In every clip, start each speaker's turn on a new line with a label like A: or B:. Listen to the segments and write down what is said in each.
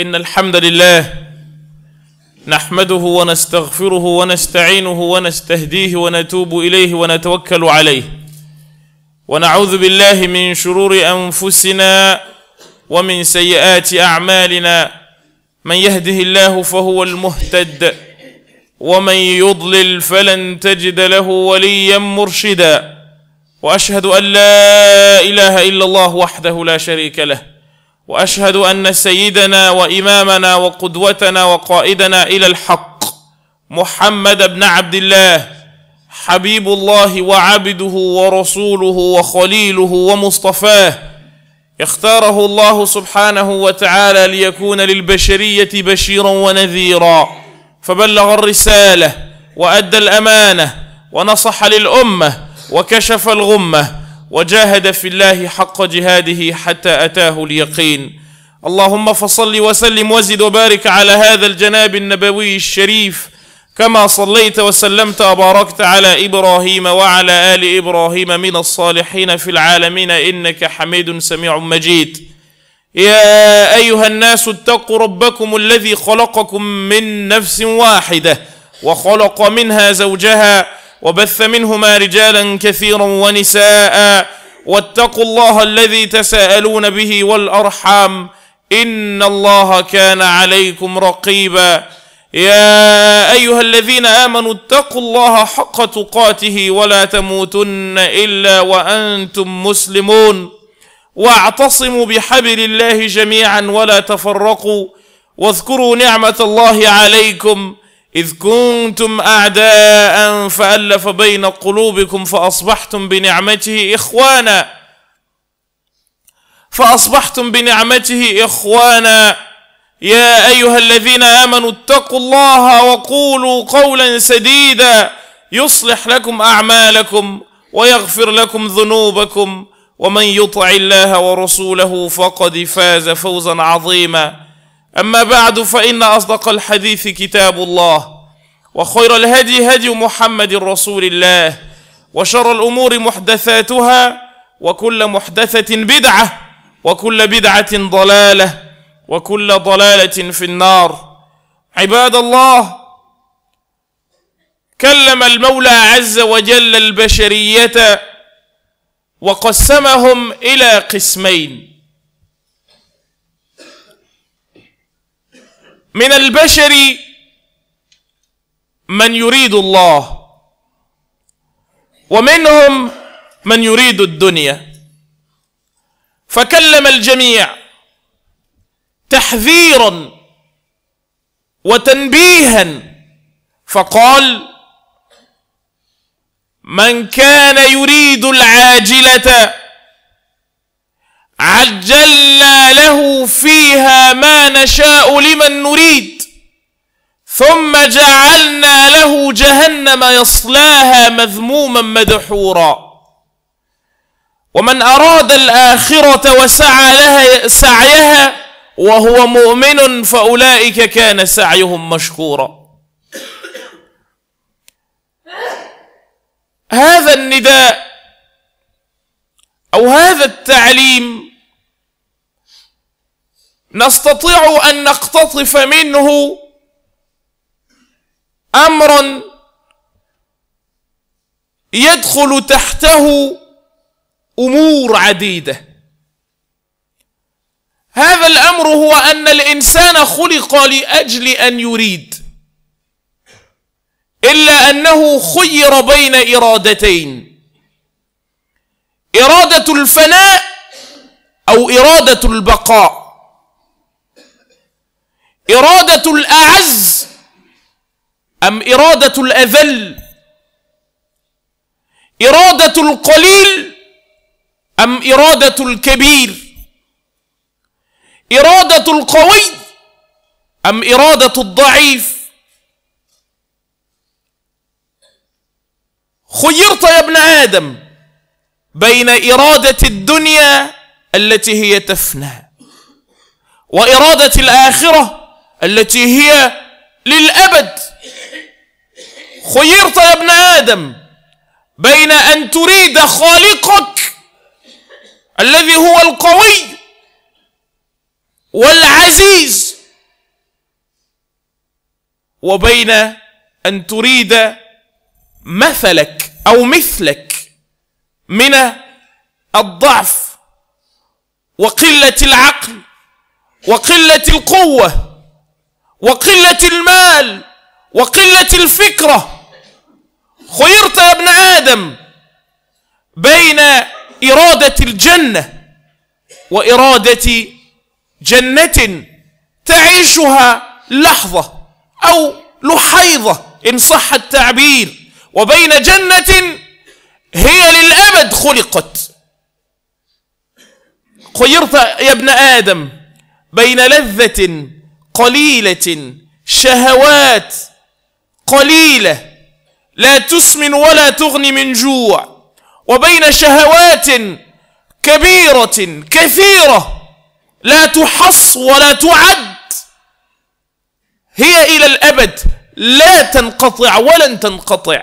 A: إن الحمد لله نحمده ونستغفره ونستعينه ونستهديه ونتوب إليه ونتوكل عليه ونعوذ بالله من شرور أنفسنا ومن سيئات أعمالنا من يهده الله فهو المهتد ومن يضلل فلن تجد له وليا مرشدا وأشهد أن لا إله إلا الله وحده لا شريك له واشهد ان سيدنا وامامنا وقدوتنا وقائدنا الى الحق محمد بن عبد الله حبيب الله وعبده ورسوله وخليله ومصطفاه اختاره الله سبحانه وتعالى ليكون للبشريه بشيرا ونذيرا فبلغ الرساله وادى الامانه ونصح للامه وكشف الغمه وجاهد في الله حق جهاده حتى أتاه اليقين اللهم فصل وسلم وزد وبارك على هذا الجناب النبوي الشريف كما صليت وسلمت وباركت على إبراهيم وعلى آل إبراهيم من الصالحين في العالمين إنك حميد سميع مجيد يا أيها الناس اتقوا ربكم الذي خلقكم من نفس واحدة وخلق منها زوجها وبث منهما رجالا كثيرا ونساء واتقوا الله الذي تساءلون به والارحام ان الله كان عليكم رقيبا يا ايها الذين امنوا اتقوا الله حق تقاته ولا تموتن الا وانتم مسلمون واعتصموا بحبل الله جميعا ولا تفرقوا واذكروا نعمه الله عليكم إذ كنتم أعداء فألف بين قلوبكم فأصبحتم بنعمته إخوانا فأصبحتم بنعمته إخوانا يا أيها الذين آمنوا اتقوا الله وقولوا قولا سديدا يصلح لكم أعمالكم ويغفر لكم ذنوبكم ومن يطع الله ورسوله فقد فاز فوزا عظيما أما بعد فإن أصدق الحديث كتاب الله وخير الهدي هدي محمد رسول الله وشر الأمور محدثاتها وكل محدثة بدعة وكل بدعة ضلالة وكل ضلالة في النار عباد الله كلم المولى عز وجل البشرية وقسمهم إلى قسمين من البشر من يريد الله ومنهم من يريد الدنيا فكلم الجميع تحذيرا وتنبيها فقال من كان يريد العاجله عجلنا له فيها ما نشاء لمن نريد ثم جعلنا له جهنم يصلاها مذموما مدحورا ومن أراد الآخرة وسعى لها سعيها وهو مؤمن فأولئك كان سعيهم مشكورا هذا النداء أو هذا التعليم نستطيع ان نقتطف منه امرا يدخل تحته امور عديده هذا الامر هو ان الانسان خلق لاجل ان يريد الا انه خير بين ارادتين اراده الفناء او اراده البقاء إرادة الأعز أم إرادة الأذل إرادة القليل أم إرادة الكبير إرادة القوي أم إرادة الضعيف خيرت يا ابن آدم بين إرادة الدنيا التي هي تفنى وإرادة الآخرة التي هي للأبد خيرت يا ابن آدم بين أن تريد خالقك الذي هو القوي والعزيز وبين أن تريد مثلك أو مثلك من الضعف وقلة العقل وقلة القوة وقلة المال وقلة الفكرة خيرت يا ابن آدم بين إرادة الجنة وإرادة جنة تعيشها لحظة أو لحيظة إن صح التعبير وبين جنة هي للأبد خلقت خيرت يا ابن آدم بين لذة قليلة شهوات قليلة لا تسمن ولا تغني من جوع وبين شهوات كبيرة كثيرة لا تحص ولا تعد هي إلى الأبد لا تنقطع ولن تنقطع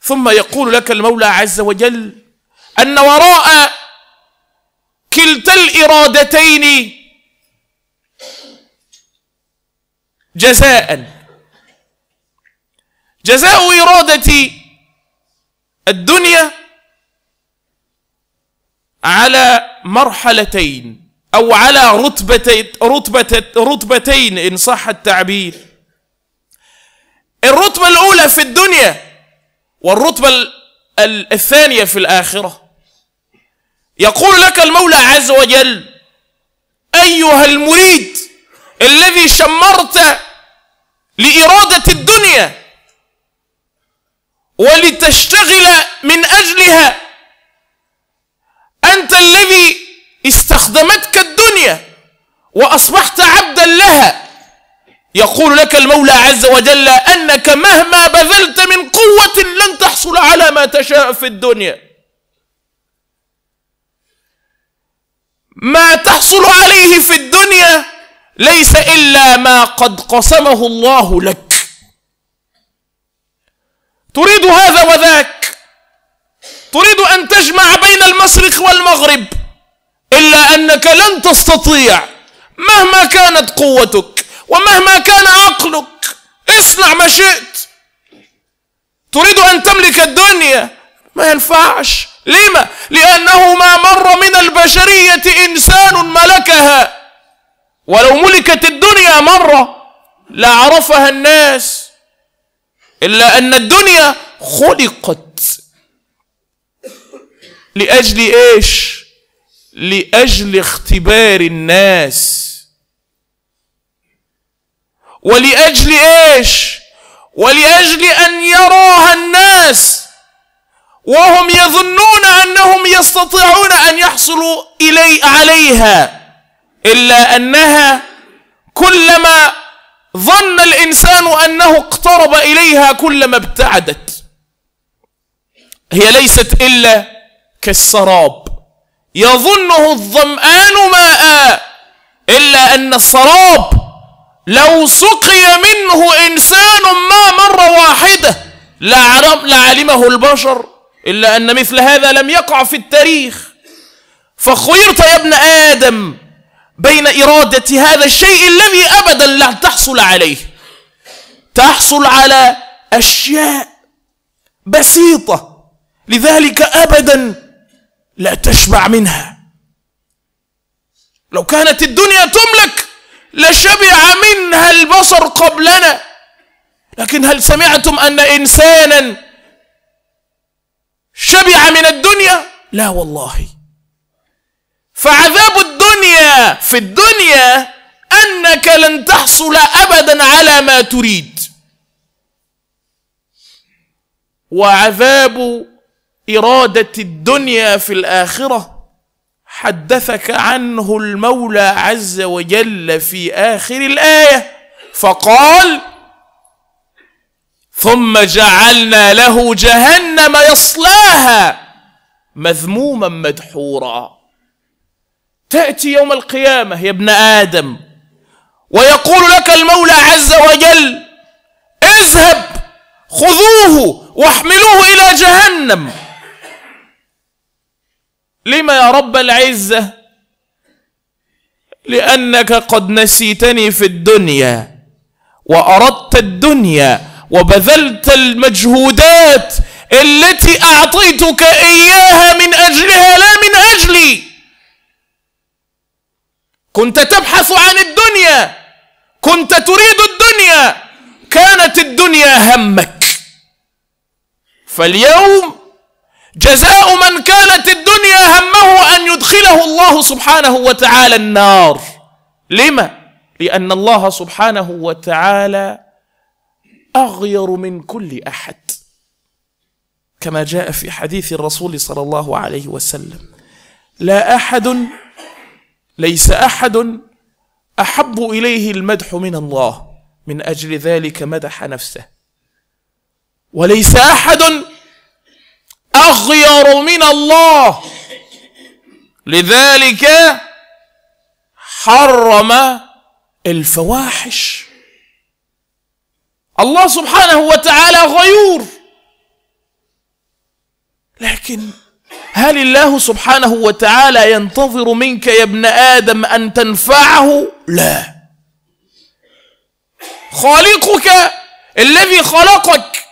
A: ثم يقول لك المولى عز وجل أن وراء كلتا الارادتين جزاء جزاء اراده الدنيا على مرحلتين او على رتبتين رتبه رتبتين ان صح التعبير الرتبه الاولى في الدنيا والرتبه الثانيه في الاخره يقول لك المولى عز وجل أيها المريد الذي شمرت لإرادة الدنيا ولتشتغل من أجلها أنت الذي استخدمتك الدنيا وأصبحت عبدا لها يقول لك المولى عز وجل أنك مهما بذلت من قوة لن تحصل على ما تشاء في الدنيا ما تحصل عليه في الدنيا ليس إلا ما قد قسمه الله لك تريد هذا وذاك تريد أن تجمع بين المشرق والمغرب إلا أنك لن تستطيع مهما كانت قوتك ومهما كان عقلك اصنع ما شئت تريد أن تملك الدنيا ما ينفعش لما؟ لأنه ما مر من البشرية إنسان ملكها ولو ملكت الدنيا مرة لعرفها الناس إلا أن الدنيا خلقت لأجل إيش؟ لأجل اختبار الناس ولأجل إيش؟ ولأجل أن يراها الناس وهم يظنون انهم يستطيعون ان يحصلوا الي عليها الا انها كلما ظن الانسان انه اقترب اليها كلما ابتعدت هي ليست الا كالسراب يظنه الظمآن ماء الا ان السراب لو سقي منه انسان ما مره واحده لعلمه البشر إلا أن مثل هذا لم يقع في التاريخ فخيرت يا ابن آدم بين إرادة هذا الشيء الذي أبدا لا تحصل عليه تحصل على أشياء بسيطة لذلك أبدا لا تشبع منها لو كانت الدنيا تملك لشبع منها البصر قبلنا لكن هل سمعتم أن إنسانا شبع من الدنيا لا والله فعذاب الدنيا في الدنيا انك لن تحصل ابدا على ما تريد وعذاب اراده الدنيا في الاخره حدثك عنه المولى عز وجل في اخر الايه فقال ثم جعلنا له جهنم يصلاها مذموما مدحورا تأتي يوم القيامة يا ابن آدم ويقول لك المولى عز وجل اذهب خذوه واحملوه إلى جهنم لما يا رب العزة لأنك قد نسيتني في الدنيا وأردت الدنيا وبذلت المجهودات التي أعطيتك إياها من أجلها لا من أجلي كنت تبحث عن الدنيا كنت تريد الدنيا كانت الدنيا همك فاليوم جزاء من كانت الدنيا همه أن يدخله الله سبحانه وتعالى النار لما؟ لأن الله سبحانه وتعالى أغير من كل أحد كما جاء في حديث الرسول صلى الله عليه وسلم لا أحد ليس أحد أحب إليه المدح من الله من أجل ذلك مدح نفسه وليس أحد أغير من الله لذلك حرم الفواحش الله سبحانه وتعالى غيور لكن هل الله سبحانه وتعالى ينتظر منك يا ابن آدم أن تنفعه لا خالقك الذي خلقك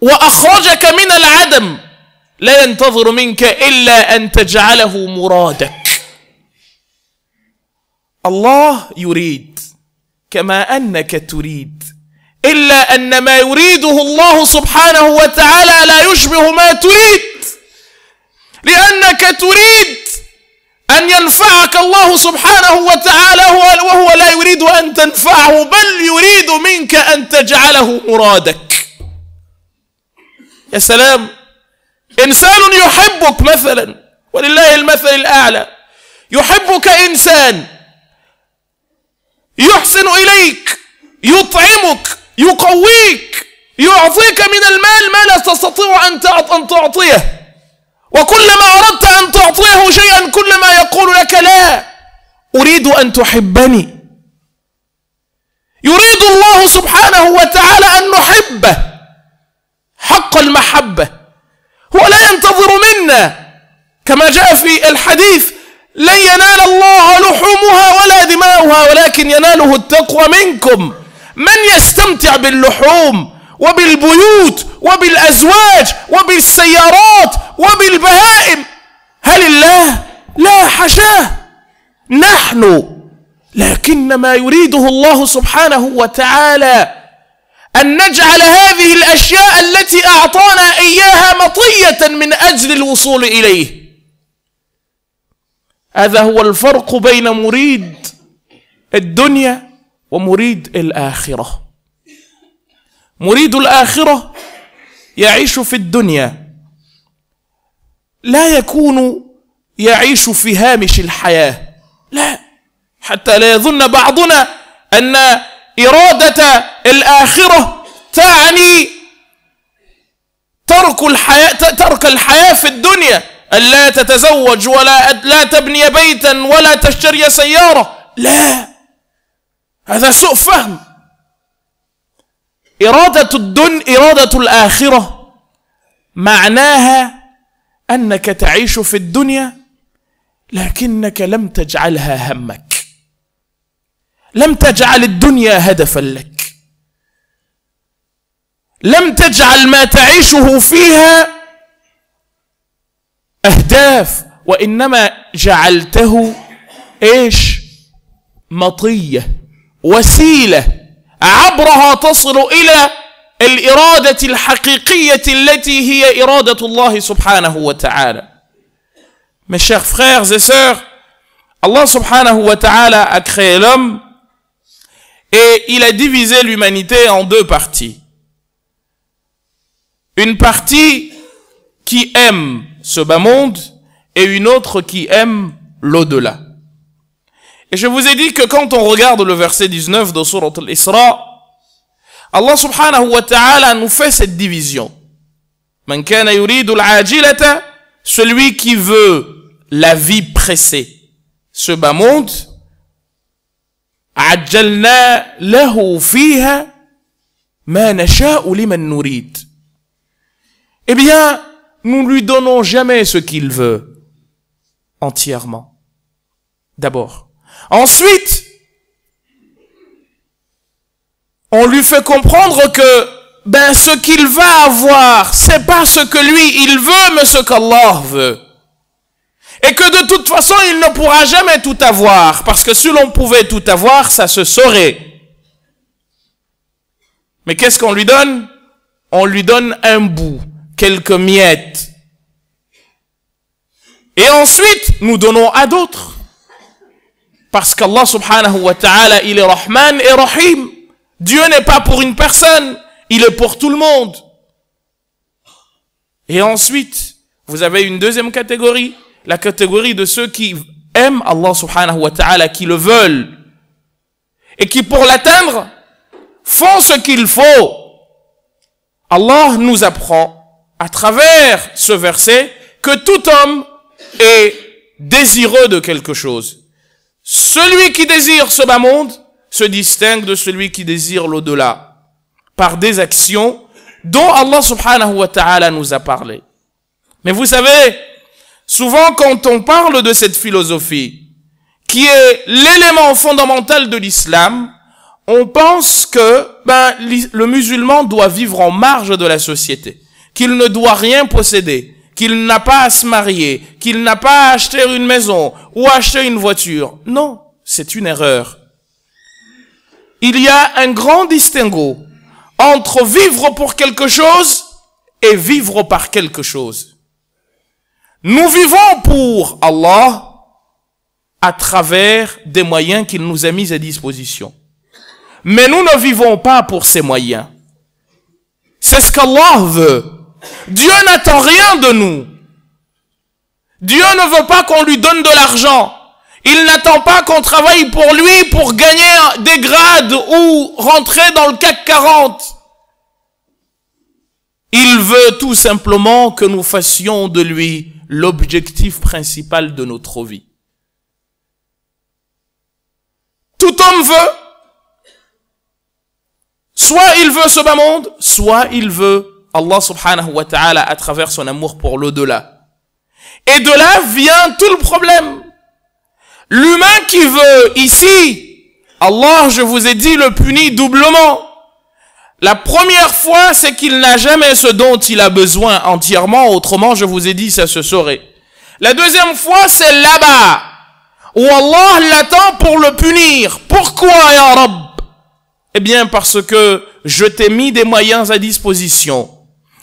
A: وأخرجك من العدم لا ينتظر منك إلا أن تجعله مرادك الله يريد كما انك تريد الا ان ما يريده الله سبحانه وتعالى لا يشبه ما تريد لانك تريد ان ينفعك الله سبحانه وتعالى وهو لا يريد ان تنفعه بل يريد منك ان تجعله مرادك يا سلام انسان يحبك مثلا ولله المثل الاعلى يحبك انسان يحسن إليك يطعمك يقويك يعطيك من المال ما لا تستطيع أن تعطيه وكلما أردت أن تعطيه شيئا كلما يقول لك لا أريد أن تحبني يريد الله سبحانه وتعالى أن نحبه حق المحبة هو لا ينتظر منا كما جاء في الحديث لن ينال الله لحومها ولا دماؤها ولكن يناله التقوى منكم من يستمتع باللحوم وبالبيوت وبالأزواج وبالسيارات وبالبهائم هل الله لا حشاه نحن لكن ما يريده الله سبحانه وتعالى أن نجعل هذه الأشياء التي أعطانا إياها مطية من أجل الوصول إليه هذا هو الفرق بين مريد الدنيا ومريد الاخره مريد الاخره يعيش في الدنيا لا يكون يعيش في هامش الحياه لا حتى لا يظن بعضنا ان اراده الاخره تعني ترك الحياه ترك الحياه في الدنيا ألا تتزوج ولا لا تبني بيتا ولا تشتري سيارة لا هذا سوء فهم إرادة الدن إرادة الآخرة معناها أنك تعيش في الدنيا لكنك لم تجعلها همك لم تجعل الدنيا هدفا لك لم تجعل ما تعيشه فيها أهداف وإنما جعلته إيش مطية وسيلة عبرها تصل إلى الإرادة الحقيقية التي هي إرادة الله سبحانه وتعالى Mes chers frères et sœurs, Allah subhanahu wa ta'ala a créé l'homme et il a divisé l'humanité en deux parties. Une partie qui aime ce bas monde et une autre qui aime l'au-delà. Et je vous ai dit que quand on regarde le verset 19 de Surat al-Isra, Allah subhanahu wa ta'ala nous fait cette division. Man kana celui qui veut la vie pressée, ce bas monde, ajalna lahu fiha Eh bien, nous ne lui donnons jamais ce qu'il veut entièrement. D'abord. Ensuite, on lui fait comprendre que ben ce qu'il va avoir, c'est pas ce que lui il veut, mais ce qu'Allah veut. Et que de toute façon, il ne pourra jamais tout avoir, parce que si l'on pouvait tout avoir, ça se saurait. Mais qu'est-ce qu'on lui donne On lui donne un bout quelques miettes. Et ensuite, nous donnons à d'autres. Parce qu'Allah subhanahu wa ta'ala, il est Rahman et Rahim. Dieu n'est pas pour une personne, il est pour tout le monde. Et ensuite, vous avez une deuxième catégorie, la catégorie de ceux qui aiment Allah subhanahu wa ta'ala, qui le veulent, et qui pour l'atteindre, font ce qu'il faut. Allah nous apprend à travers ce verset que tout homme est désireux de quelque chose. Celui qui désire ce bas monde se distingue de celui qui désire l'au-delà par des actions dont Allah subhanahu wa ta'ala nous a parlé. Mais vous savez, souvent quand on parle de cette philosophie, qui est l'élément fondamental de l'islam, on pense que ben, le musulman doit vivre en marge de la société qu'il ne doit rien posséder, qu'il n'a pas à se marier, qu'il n'a pas à acheter une maison ou acheter une voiture. Non, c'est une erreur. Il y a un grand distinguo entre vivre pour quelque chose et vivre par quelque chose. Nous vivons pour Allah à travers des moyens qu'il nous a mis à disposition. Mais nous ne vivons pas pour ces moyens. C'est ce qu'Allah veut. Dieu n'attend rien de nous. Dieu ne veut pas qu'on lui donne de l'argent. Il n'attend pas qu'on travaille pour lui pour gagner des grades ou rentrer dans le CAC 40. Il veut tout simplement que nous fassions de lui l'objectif principal de notre vie. Tout homme veut, soit il veut ce bas monde, soit il veut Allah subhanahu wa ta'ala à travers son amour pour l'au-delà. Et de là vient tout le problème. L'humain qui veut ici, Allah, je vous ai dit, le punit doublement. La première fois, c'est qu'il n'a jamais ce dont il a besoin entièrement, autrement, je vous ai dit, ça se saurait. La deuxième fois, c'est là-bas, où Allah l'attend pour le punir. Pourquoi, Ya Eh bien, parce que je t'ai mis des moyens à disposition.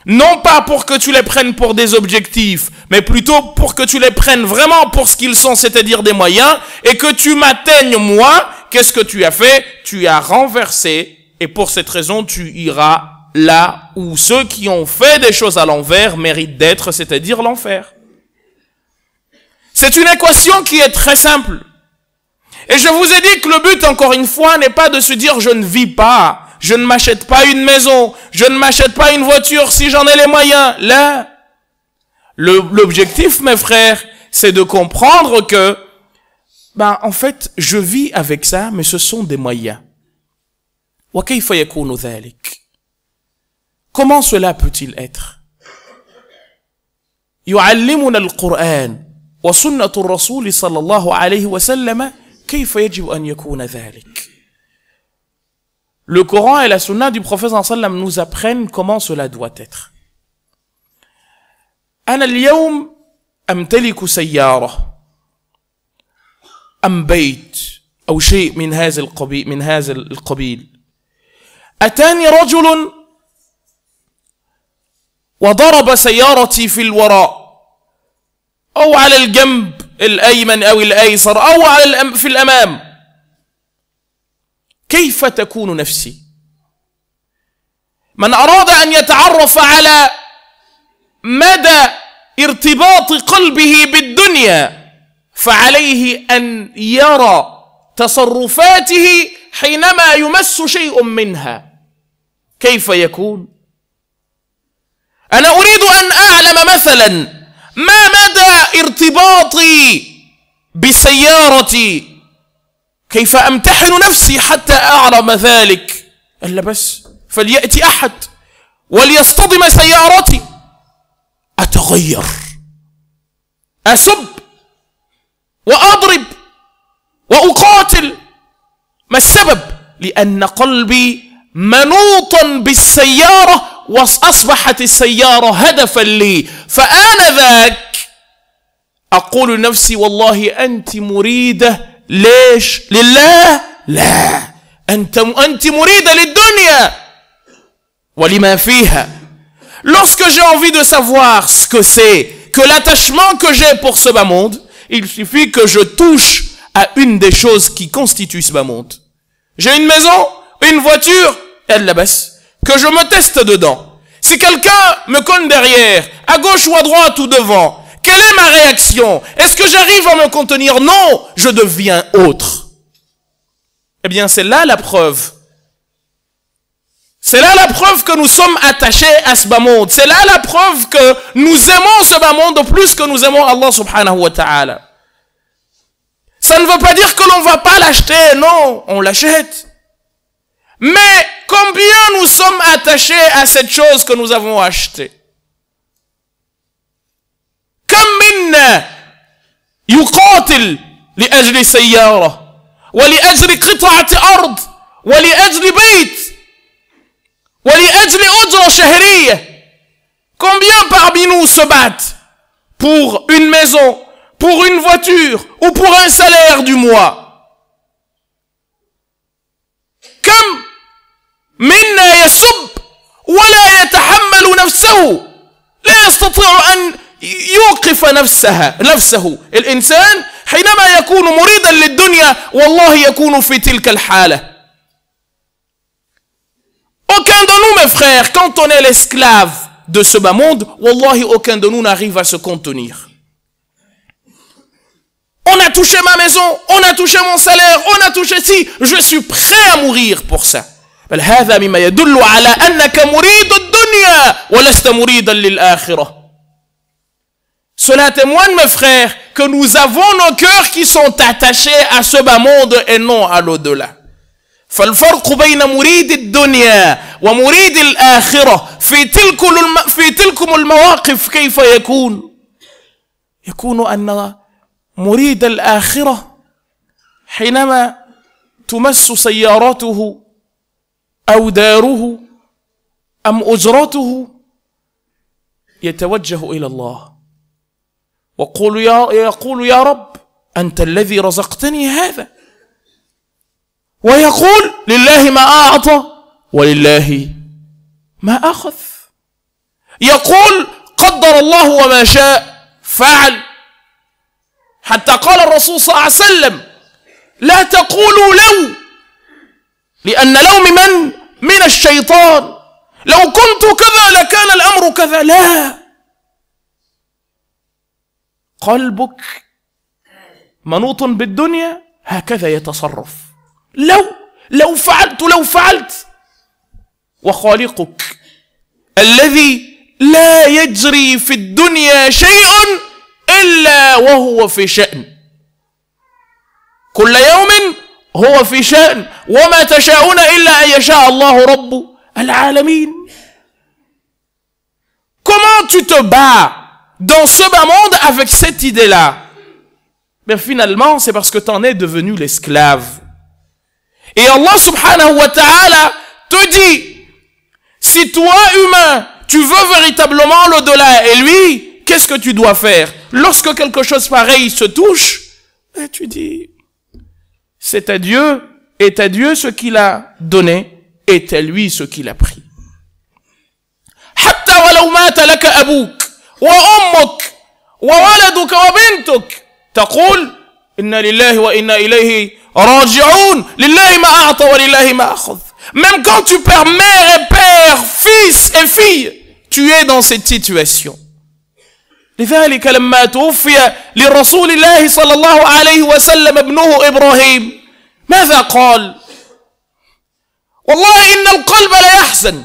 A: Non pas pour que tu les prennes pour des objectifs, mais plutôt pour que tu les prennes vraiment pour ce qu'ils sont, c'est-à-dire des moyens, et que tu m'atteignes moi. Qu'est-ce que tu as fait Tu as renversé, et pour cette raison, tu iras là où ceux qui ont fait des choses à l'envers méritent d'être, c'est-à-dire l'enfer. C'est une équation qui est très simple. Et je vous ai dit que le but, encore une fois, n'est pas de se dire je ne vis pas, je ne m'achète pas une maison, je ne m'achète pas une voiture si j'en ai les moyens. Là, l'objectif, mes frères, c'est de comprendre que, ben, en fait, je vis avec ça, mais ce sont des moyens. Comment cela peut-il être? يعلمنا القرآن وسنة الرسول صلى الله عليه وسلم Le Coran et la Sunna du prophète sallam nous apprennent comment cela doit être. أنا اليوم أمتلك سيارة أم بيت أو شيء من هذا القبيل من هذا القبيل أتاني رجل وضرب سيارتي في الوراء أو على الجنب الأيمن أو الأيسر أو على في الأمام كيف تكون نفسي من أراد أن يتعرف على مدى ارتباط قلبه بالدنيا فعليه أن يرى تصرفاته حينما يمس شيء منها كيف يكون أنا أريد أن أعلم مثلا ما مدى ارتباطي بسيارتي كيف أمتحن نفسي حتى أعلم ذلك الا بس فليأتي أحد وليصطدم سيارتي أتغير أسب وأضرب وأقاتل ما السبب لأن قلبي منوطا بالسيارة وأصبحت السيارة هدفا لي فآنذاك أقول لنفسي والله أنت مريدة ليش لله لا Lorsque j'ai envie de savoir ce que c'est que l'attachement que j'ai pour ce bas monde, il suffit que je touche à une des choses qui constituent ce bas monde. J'ai une maison, une voiture, elle la baisse, que je me teste dedans. Si quelqu'un me conne derrière, à gauche ou à droite ou devant, quelle est ma réaction Est-ce que j'arrive à me contenir Non, je deviens autre. Eh bien, c'est là la preuve. C'est là la preuve que nous sommes attachés à ce bas monde. C'est là la preuve que nous aimons ce bas monde plus que nous aimons Allah subhanahu wa ta'ala. Ça ne veut pas dire que l'on va pas l'acheter, non, on l'achète. Mais combien nous sommes attachés à cette chose que nous avons achetée كم منا يقاتل لأجل سيارة ولأجل قطعة أرض ولأجل بيت ولأجل أجرة شهرية Combien parmi nous se battent pour une maison, pour une voiture ou pour un salaire du mois كم منا يسب ولا يتحمل نفسه لا يستطيع أن يوقف نفسها نفسه الإنسان حينما يكون مريدا للدنيا والله يكون في تلك الحالة Aucun de nous, mes frères, quand on est l'esclave de ce bas monde, wallahi, aucun de nous n'arrive à se contenir. On a touché ma maison, on a touché mon salaire, on a touché si je suis prêt à mourir pour ça. بل هذا مما يدل على أنك مريد الدنيا ولست مريدا للآخرة Cela témoigne, mes frères, que nous avons nos cœurs qui sont attachés à ce bas monde et non à l'au-delà. فالفرق بين مريد الدنيا ومريد الآخرة في تلك في تلكم المواقف كيف يكون؟ يكون أن مريد الآخرة حينما تمس سيارته أو داره أم أجرته يتوجه إلى الله وقول يا يقول يا رب أنت الذي رزقتني هذا ويقول لله ما أعطى ولله ما أخذ يقول قدر الله وما شاء فعل حتى قال الرسول صلى الله عليه وسلم لا تقولوا لو لأن لو من من الشيطان لو كنت كذا لكان الأمر كذا لا قلبك منوط بالدنيا هكذا يتصرف لو لو فعلت لو فعلت وخالقك الذي لا يجري في الدنيا شيء الا وهو في شان كل يوم هو في شان وما تشاءون الا ان يشاء الله رب العالمين Comment tu te bats dans ce bas monde avec cette idée-là. Mais finalement, c'est parce que tu en es devenu l'esclave. Et Allah subhanahu wa ta'ala te dit, si toi humain, tu veux véritablement l'au-delà et lui, qu'est-ce que tu dois faire Lorsque quelque chose pareil se touche, et ben, tu dis, c'est à Dieu, et à Dieu ce qu'il a donné, est à lui ce qu'il a pris. وأمك وولدك وبنتك تقول إنا لله وإنا إليه راجعون لله ما أعطى ولله ما أخذ Même quand tu perds mère et père, fils et fille, tu es dans cette situation. لذلك لما توفي لرسول الله صلى الله عليه وسلم ابنه إبراهيم ماذا قال والله إن القلب لا يحزن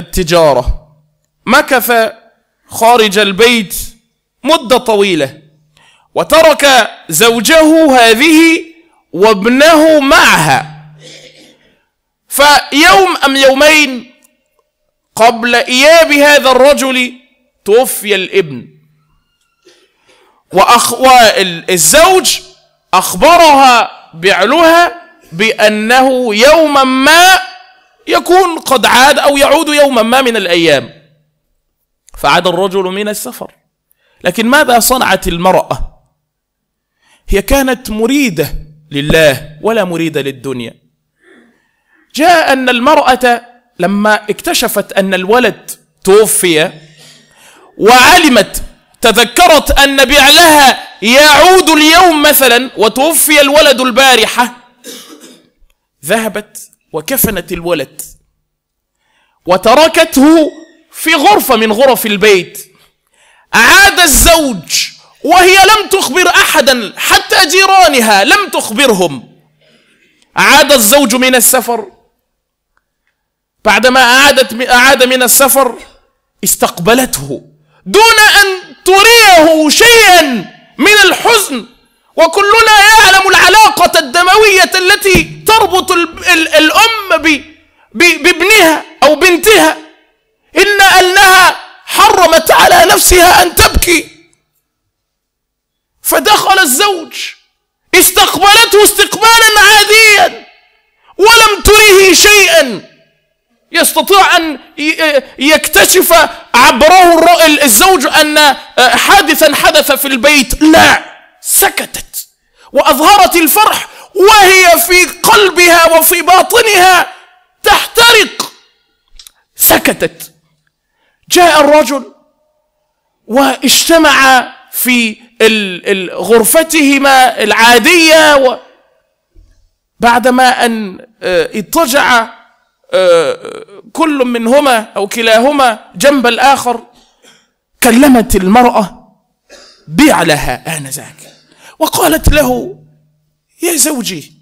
A: التجارة مكث خارج البيت مدة طويلة وترك زوجه هذه وابنه معها فيوم أم يومين قبل إياب هذا الرجل توفي الابن وأخ... والزوج أخبرها بعلها بأنه يوما ما يكون قد عاد أو يعود يوما ما من الأيام فعاد الرجل من السفر لكن ماذا صنعت المرأة هي كانت مريدة لله ولا مريدة للدنيا جاء أن المرأة لما اكتشفت أن الولد توفي وعلمت تذكرت أن بعلها يعود اليوم مثلا وتوفي الولد البارحة ذهبت وكفنت الولد وتركته في غرفة من غرف البيت عاد الزوج وهي لم تخبر أحدا حتى جيرانها لم تخبرهم عاد الزوج من السفر بعدما أعادت أعاد من السفر استقبلته دون أن تريه شيئا من الحزن وكلنا يعلم العلاقة الدموية التي تربط الأم بابنها أو بنتها إن أنها حرمت على نفسها أن تبكي فدخل الزوج استقبلته استقبالا عاديا ولم تره شيئا يستطيع أن يكتشف عبره الزوج أن حادثا حدث في البيت لا سكتت واظهرت الفرح وهي في قلبها وفي باطنها تحترق سكتت جاء الرجل واجتمع في غرفتهما العادية و بعدما أن آه، اضطجع آه، كل منهما أو كلاهما جنب الآخر كلمت المرأة بعلها آنذاك وقالت له يا زوجي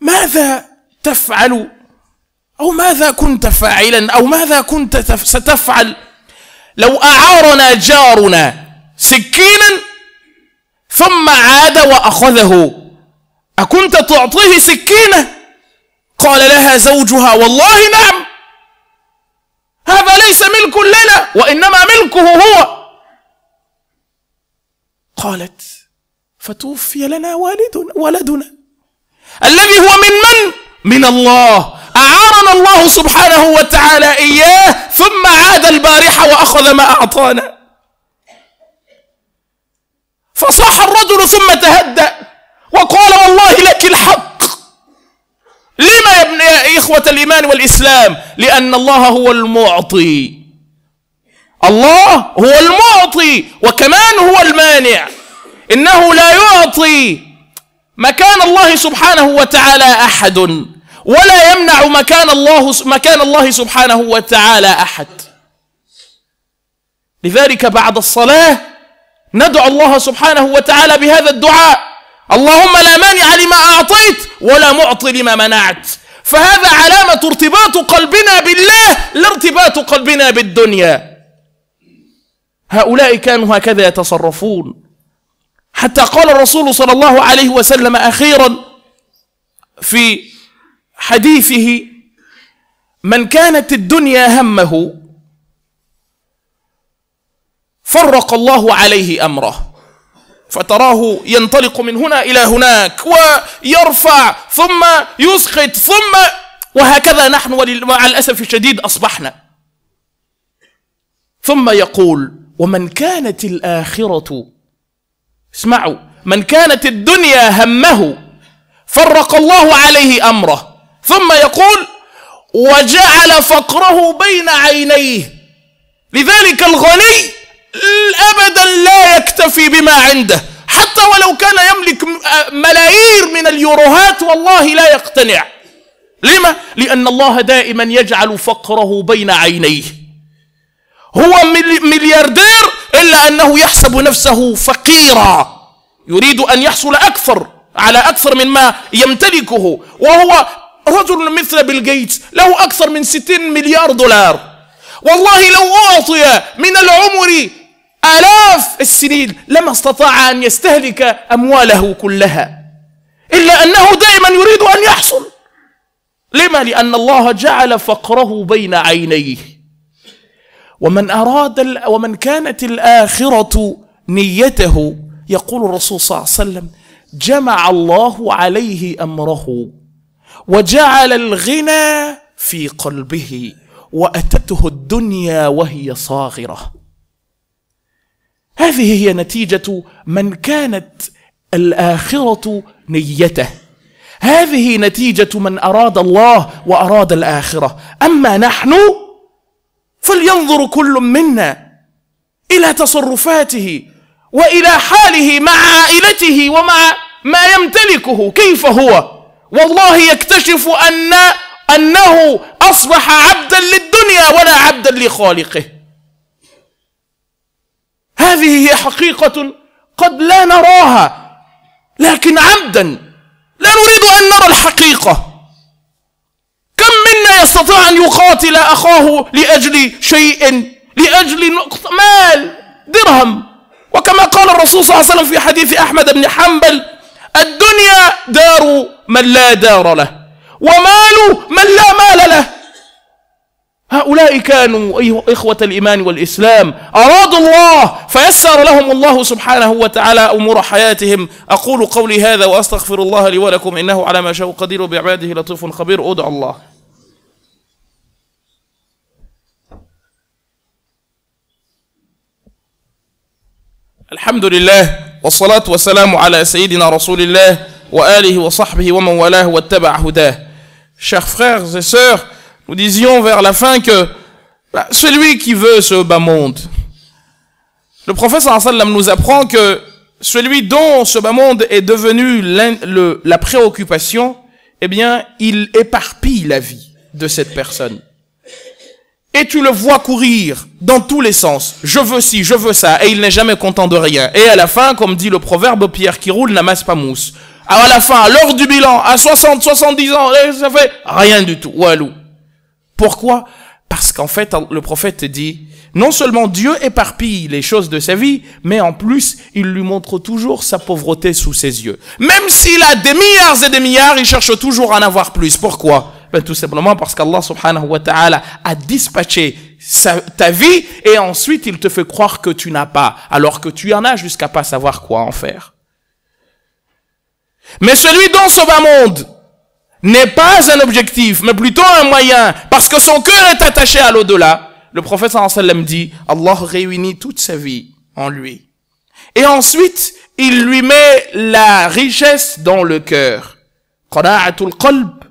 A: ماذا تفعل او ماذا كنت فاعلا او ماذا كنت ستفعل لو اعارنا جارنا سكينا ثم عاد واخذه اكنت تعطيه سكينه قال لها زوجها والله نعم هذا ليس ملك لنا وانما ملكه هو قالت فتوفي لنا والد ولدنا الذي هو من من من الله أعارنا الله سبحانه وتعالى إياه ثم عاد البارحة وأخذ ما أعطانا فصاح الرجل ثم تهدأ وقال والله لك الحق لما يا ابن يا إخوة الإيمان والإسلام لأن الله هو المعطي الله هو المعطي وكمان هو المانع انه لا يعطي مكان الله سبحانه وتعالى احد ولا يمنع مكان الله مكان الله سبحانه وتعالى احد لذلك بعد الصلاه ندعو الله سبحانه وتعالى بهذا الدعاء اللهم لا مانع لما اعطيت ولا معطي لما منعت فهذا علامه ارتباط قلبنا بالله لا ارتباط قلبنا بالدنيا هؤلاء كانوا هكذا يتصرفون حتى قال الرسول صلى الله عليه وسلم أخيرا في حديثه من كانت الدنيا همه فرق الله عليه أمره فتراه ينطلق من هنا إلى هناك ويرفع ثم يسقط ثم وهكذا نحن ومع الأسف الشديد أصبحنا ثم يقول ومن كانت الآخرة اسمعوا من كانت الدنيا همه فرق الله عليه أمره ثم يقول وجعل فقره بين عينيه لذلك الغني أبدا لا يكتفي بما عنده حتى ولو كان يملك آه، ملايير من اليوروهات والله لا يقتنع لما؟ لأن الله دائما يجعل فقره بين عينيه هو ملياردير إلا أنه يحسب نفسه فقيرا يريد أن يحصل أكثر على أكثر مما يمتلكه وهو رجل مثل بيل جيتس له أكثر من 60 مليار دولار والله لو أعطي من العمر آلاف السنين لما استطاع أن يستهلك أمواله كلها إلا أنه دائما يريد أن يحصل لما؟ لأن الله جعل فقره بين عينيه ومن أراد ومن كانت الآخرة نيته يقول الرسول صلى الله عليه وسلم جمع الله عليه أمره وجعل الغنى في قلبه وأتته الدنيا وهي صاغرة هذه هي نتيجة من كانت الآخرة نيته هذه نتيجة من أراد الله وأراد الآخرة أما نحن فلينظر كل منا الى تصرفاته والى حاله مع عائلته ومع ما يمتلكه كيف هو والله يكتشف ان انه اصبح عبدا للدنيا ولا عبدا لخالقه هذه هي حقيقه قد لا نراها لكن عبدا لا نريد ان نرى الحقيقه لا يستطيع أن يقاتل أخاه لأجل شيء لأجل نقطة مال درهم وكما قال الرسول صلى الله عليه وسلم في حديث أحمد بن حنبل الدنيا دار من لا دار له ومال من لا مال له هؤلاء كانوا أيها إخوة الإيمان والإسلام أرادوا الله فيسر لهم الله سبحانه وتعالى أمور حياتهم أقول قولي هذا وأستغفر الله لي ولكم إنه على ما شاء قدير بعباده لطيف خبير أدعو الله الحمد لله والصلاة والسلام على سيدنا رسول الله وآله وصحبه ومن والاه واتبع هداه Chers frères et sœurs, nous disions vers la fin que bah, celui qui veut ce bas monde, le prophète sallam nous apprend que celui dont ce bas monde est devenu la préoccupation, eh bien, il éparpille la vie de cette personne. Et tu le vois courir dans tous les sens. Je veux ci, je veux ça. Et il n'est jamais content de rien. Et à la fin, comme dit le proverbe, Pierre qui roule n'amasse pas mousse. Alors ah, à la fin, lors du bilan, à 60, 70 ans, ça fait rien du tout. Walou. Pourquoi Parce qu'en fait, le prophète dit, non seulement Dieu éparpille les choses de sa vie, mais en plus, il lui montre toujours sa pauvreté sous ses yeux. Même s'il a des milliards et des milliards, il cherche toujours à en avoir plus. Pourquoi ben, tout simplement parce qu'Allah subhanahu wa ta'ala a dispatché sa, ta vie et ensuite il te fait croire que tu n'as pas, alors que tu en as jusqu'à pas savoir quoi en faire. Mais celui dont sauve un monde n'est pas un objectif, mais plutôt un moyen, parce que son cœur est attaché à l'au-delà. Le prophète sallam dit, Allah réunit toute sa vie en lui. Et ensuite, il lui met la richesse dans le cœur. qara'atul qalb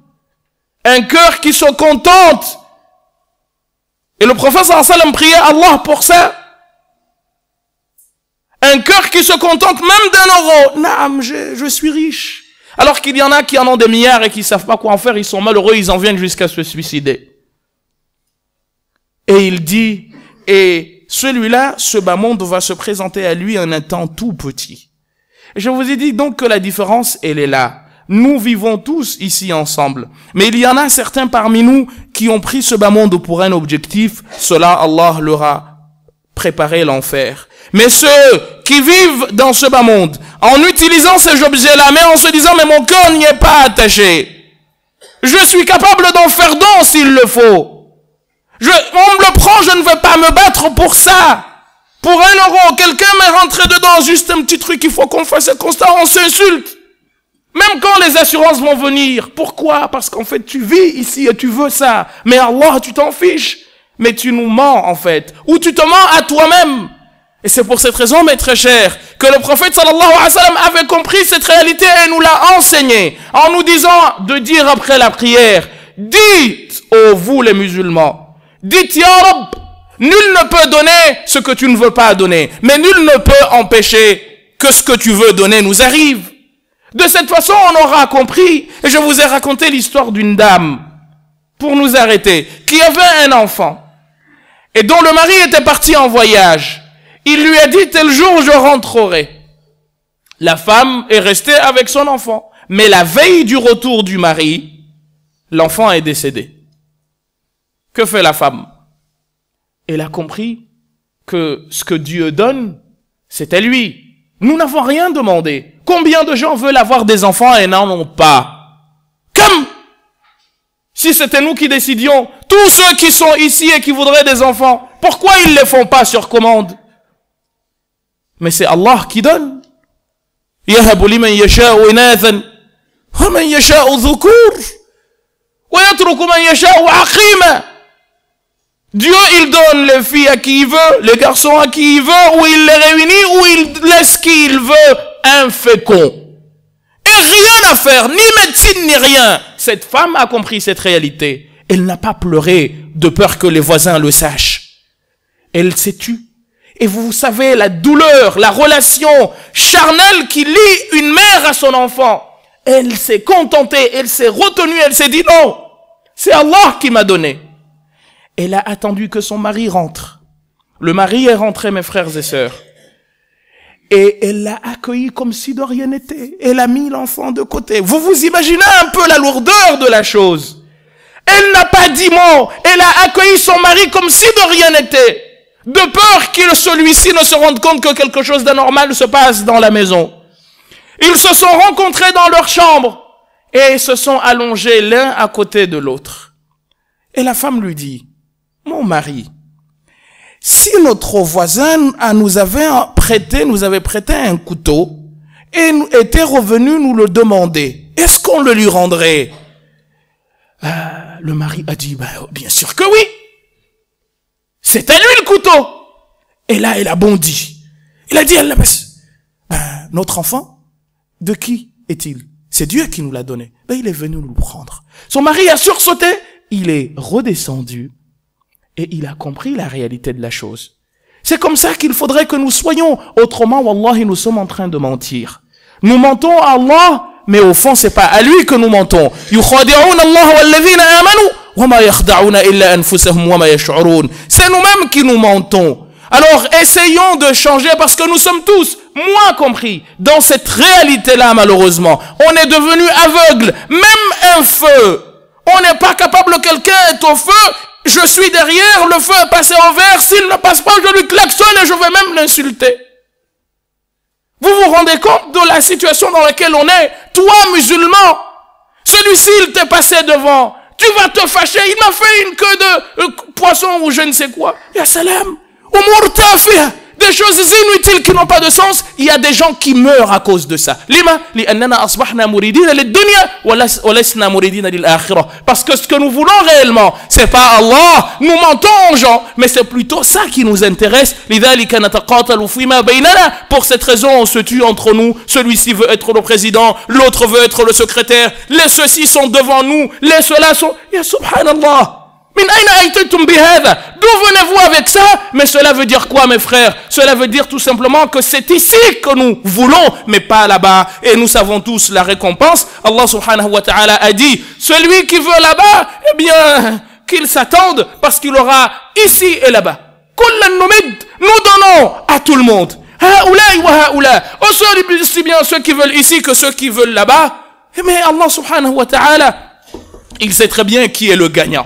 A: un cœur qui se contente. Et le prophète sallam priait Allah pour ça. Un cœur qui se contente même d'un euro. Naam, je, je suis riche. Alors qu'il y en a qui en ont des milliards et qui savent pas quoi en faire, ils sont malheureux, ils en viennent jusqu'à se suicider. Et il dit, et celui-là, ce bas monde va se présenter à lui en un temps tout petit. Je vous ai dit donc que la différence, elle est là nous vivons tous ici ensemble. Mais il y en a certains parmi nous qui ont pris ce bas monde pour un objectif. Cela, Allah leur a préparé l'enfer. Mais ceux qui vivent dans ce bas monde, en utilisant ces objets-là, mais en se disant, mais mon cœur n'y est pas attaché. Je suis capable d'en faire don s'il le faut. Je, on me le prend, je ne veux pas me battre pour ça. Pour un euro, quelqu'un m'est rentré dedans, juste un petit truc, il faut qu'on fasse constat, on s'insulte. Même quand les assurances vont venir. Pourquoi Parce qu'en fait, tu vis ici et tu veux ça. Mais Allah, tu t'en fiches. Mais tu nous mens, en fait. Ou tu te mens à toi-même. Et c'est pour cette raison, mes très chers, que le prophète sallallahu alayhi wa sallam avait compris cette réalité et nous l'a enseigné en nous disant de dire après la prière, dites, aux vous les musulmans, dites, Ya nul ne peut donner ce que tu ne veux pas donner, mais nul ne peut empêcher que ce que tu veux donner nous arrive. De cette façon, on aura compris, et je vous ai raconté l'histoire d'une dame, pour nous arrêter, qui avait un enfant, et dont le mari était parti en voyage. Il lui a dit, tel jour je rentrerai. La femme est restée avec son enfant, mais la veille du retour du mari, l'enfant est décédé. Que fait la femme Elle a compris que ce que Dieu donne, c'est à lui. Nous n'avons rien demandé. Combien de gens veulent avoir des enfants et n'en ont pas Comme si c'était nous qui décidions, tous ceux qui sont ici et qui voudraient des enfants, pourquoi ils ne les font pas sur commande Mais c'est Allah qui donne. Dieu, il donne les filles à qui il veut, les garçons à qui il veut, ou il les réunit, ou il laisse qui il veut infécond. Et rien à faire, ni médecine, ni rien. Cette femme a compris cette réalité. Elle n'a pas pleuré de peur que les voisins le sachent. Elle s'est tue. Et vous savez, la douleur, la relation charnelle qui lie une mère à son enfant. Elle s'est contentée, elle s'est retenue, elle s'est dit non, c'est Allah qui m'a donné. Elle a attendu que son mari rentre. Le mari est rentré, mes frères et sœurs. Et elle l'a accueilli comme si de rien n'était. Elle a mis l'enfant de côté. Vous vous imaginez un peu la lourdeur de la chose. Elle n'a pas dit mot. Elle a accueilli son mari comme si de rien n'était. De peur que celui-ci ne se rende compte que quelque chose d'anormal se passe dans la maison. Ils se sont rencontrés dans leur chambre et se sont allongés l'un à côté de l'autre. Et la femme lui dit, mon mari, si notre voisin ah, nous avait prêté, nous avait prêté un couteau et était revenu nous le demander, est-ce qu'on le lui rendrait euh, Le mari a dit, bah, bien sûr que oui. C'est à lui le couteau. Et là, il a bondi. Il a dit, elle ben, notre enfant, de qui est-il C'est Dieu qui nous l'a donné. il est venu nous le prendre. Son mari a sursauté. Il est redescendu et il a compris la réalité de la chose. C'est comme ça qu'il faudrait que nous soyons. Autrement, Wallahi, nous sommes en train de mentir. Nous mentons à Allah, mais au fond, c'est pas à lui que nous mentons. C'est nous-mêmes qui nous mentons. Alors, essayons de changer parce que nous sommes tous, moi compris, dans cette réalité-là, malheureusement. On est devenu aveugle. Même un feu. On n'est pas capable, quelqu'un est au feu, je suis derrière, le feu est passé au vert, s'il ne passe pas, je lui klaxonne et je vais même l'insulter. Vous vous rendez compte de la situation dans laquelle on est Toi, musulman, celui-ci, il t'est passé devant. Tu vas te fâcher, il m'a fait une queue de euh, poisson ou je ne sais quoi. Ya salam des choses inutiles qui n'ont pas de sens, il y a des gens qui meurent à cause de ça. Parce que ce que nous voulons réellement, c'est pas Allah. Nous mentons aux gens, mais c'est plutôt ça qui nous intéresse. Pour cette raison, on se tue entre nous. Celui-ci veut être le président, l'autre veut être le secrétaire. Les ceux-ci sont devant nous, les ceux-là sont... subhanallah D'où venez-vous avec ça Mais cela veut dire quoi, mes frères Cela veut dire tout simplement que c'est ici que nous voulons, mais pas là-bas. Et nous savons tous la récompense. Allah subhanahu wa ta'ala a dit, celui qui veut là-bas, eh bien, qu'il s'attende parce qu'il aura ici et là-bas. Nous donnons à tout le monde. Aussi bien ceux qui veulent ici que ceux qui veulent là-bas. Eh, mais Allah subhanahu wa ta'ala, il sait très bien qui est le gagnant.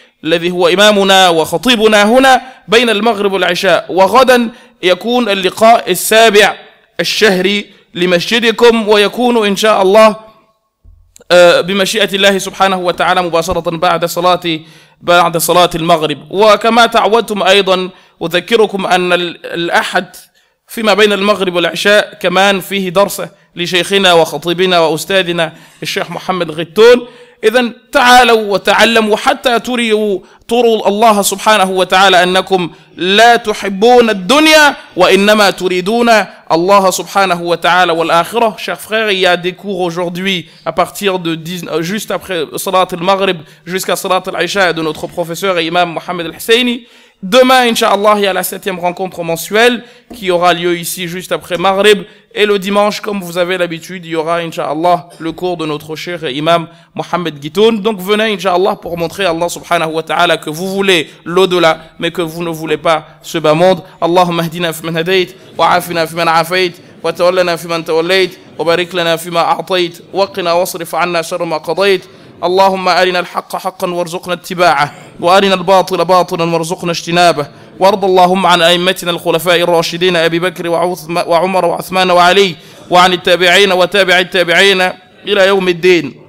A: الذي هو إمامنا وخطيبنا هنا بين المغرب والعشاء وغدا يكون اللقاء السابع الشهري لمسجدكم ويكون إن شاء الله آه، بمشيئة الله سبحانه وتعالى مباشرة بعد صلاة بعد صلاة المغرب وكما تعودتم أيضا أذكركم أن الأحد فيما بين المغرب والعشاء كمان فيه درس لشيخنا وخطيبنا وأستاذنا الشيخ محمد غتون إذا تعالوا وتعلموا حتى تريوا تروا الله سبحانه وتعالى أنكم لا تحبون الدنيا وإنما تريدون الله سبحانه وتعالى والآخرة Chers frères, il y a des cours aujourd'hui à partir de 10, juste après Salat al-Maghrib jusqu'à Salat al-Isha de notre professeur imam Mohamed al-Husseini Demain, Inch'Allah, il y a la septième rencontre mensuelle qui aura lieu ici juste après Maghrib. Et le dimanche, comme vous avez l'habitude, il y aura, Inch'Allah, le cours de notre cher imam Mohamed Gitoun. Donc venez, Inch'Allah, pour montrer à Allah subhanahu wa ta'ala que vous voulez l'au-delà, mais que vous ne voulez pas ce bas monde. wa wa اللهم أرنا الحق حقا وارزقنا اتباعه وأرنا الباطل باطلا وارزقنا اجتنابه وارض اللهم عن أئمتنا الخلفاء الراشدين أبي بكر وعمر وعثمان وعلي وعن التابعين وتابع التابعين إلى يوم الدين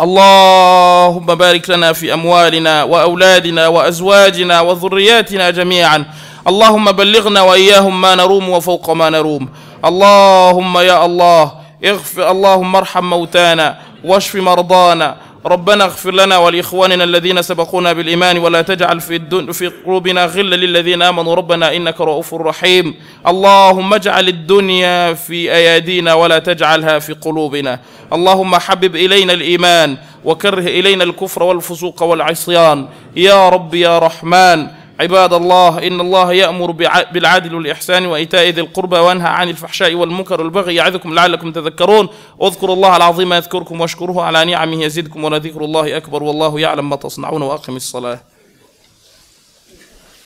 A: اللهم بارك لنا في أموالنا وأولادنا وأزواجنا وذرياتنا جميعا اللهم بلغنا وإياهم ما نروم وفوق ما نروم اللهم يا الله اغفر اللهم ارحم موتانا واشف مرضانا ربنا اغفر لنا ولإخواننا الذين سبقونا بالإيمان ولا تجعل في, الدن في قلوبنا غلا للذين آمنوا ربنا إنك رؤوف رحيم اللهم اجعل الدنيا في أيادينا ولا تجعلها في قلوبنا اللهم حبب إلينا الإيمان وكره إلينا الكفر والفسوق والعصيان يا رب يا رحمن عباد الله إن الله يأمر بالعدل والإحسان وإيتاء ذي القربى وأنهى عن الفحشاء والمنكر والبغي يعظكم لعلكم تذكرون واذكروا الله العظيم يذكركم واشكروه على نعمه يزدكم ولذكر الله أكبر والله يعلم ما تصنعون وأقم الصلاة